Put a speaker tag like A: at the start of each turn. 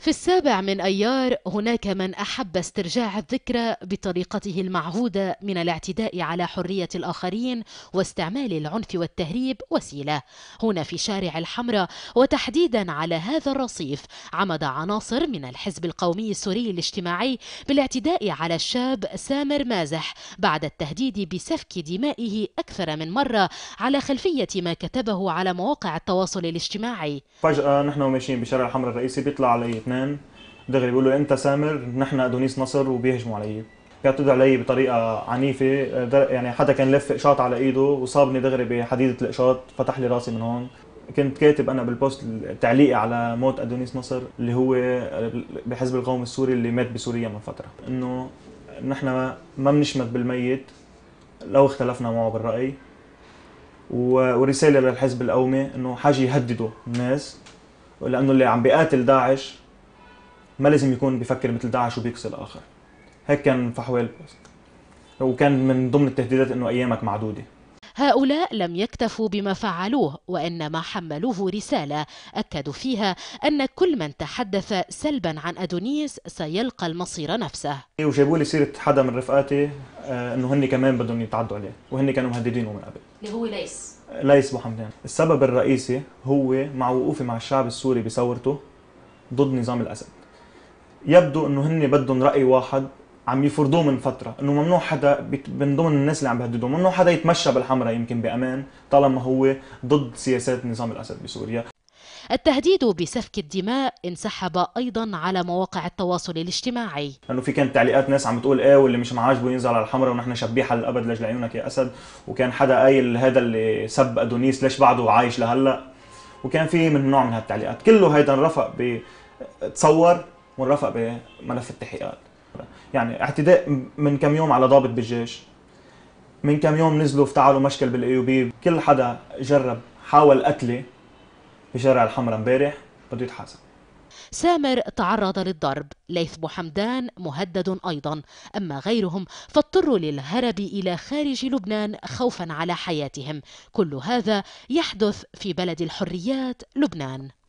A: في السابع من أيار هناك من أحب استرجاع الذكرى بطريقته المعهودة من الاعتداء على حرية الآخرين واستعمال العنف والتهريب وسيلة هنا في شارع الحمراء وتحديدا على هذا الرصيف عمد عناصر من الحزب القومي السوري الاجتماعي بالاعتداء على الشاب سامر مازح بعد التهديد بسفك دمائه أكثر من مرة على خلفية ما كتبه على مواقع التواصل الاجتماعي
B: فجأة نحن ماشيين بشارع الحمراء الرئيسي بيطلع علي لبنان دغري بيقول له انت سامر نحن ادونيس نصر وبيهجموا علي بيعتدوا علي بطريقه عنيفه يعني حدا كان لف اقشاط على ايده وصابني دغري بحديده الاقشاط فتح لي راسي من هون كنت كاتب انا بالبوست تعليقي على موت ادونيس نصر اللي هو بحزب القومي السوري اللي مات بسوريا من فتره انه نحن ما بنشمت بالميت لو اختلفنا معه بالراي ورساله للحزب القومي انه حاجه يهددوا الناس لانه اللي عم بيقاتل داعش ما لازم يكون بيفكر مثل داعش وبيكسر الاخر هيك كان فحوال وكان من ضمن التهديدات انه ايامك معدوده
A: هؤلاء لم يكتفوا بما فعلوه وانما حملوه رساله اكدوا فيها ان كل من تحدث سلبا عن ادونيس سيلقى المصير نفسه
B: وجابوا لي سيره حدا من رفقاتي آه، انه هن كمان بدهم يتعدوا عليه وهن كانوا مهددينه من قبل
A: اللي هو ليس ليس
B: بوحمدان السبب الرئيسي هو مع وقوفي مع الشعب السوري بثورته ضد نظام الاسد يبدو انه هن بدهم راي واحد عم يفرضوه من فتره انه ممنوع حدا من ضمن الناس اللي عم بيهددوا ممنوع حدا يتمشى بالحمراء يمكن بامان طالما هو ضد سياسات نظام الاسد بسوريا
A: التهديد بسفك الدماء انسحب ايضا على مواقع التواصل الاجتماعي
B: لانه في كانت تعليقات ناس عم بتقول ايه واللي مش معاجبه ينزل على الحمراء ونحن شبيحه للابد لاجل عيونك يا اسد وكان حدا قايل هذا اللي سب ادونيس ليش بعده عايش لهلا وكان في من نوع من هالتعليقات كله هيدا رفق بتصور والرفق بملف التحقيقات يعني اعتداء من كم يوم على ضابط بالجيش من كم يوم نزلوا افتعلوا مشكل بالايوبي كل حدا جرب حاول قتله بشارع الحمراء امبارح بده يتحاسب
A: سامر تعرض للضرب ليث محمدان مهدد أيضا أما غيرهم فاضطروا للهرب إلى خارج لبنان خوفا على حياتهم كل هذا يحدث في بلد الحريات لبنان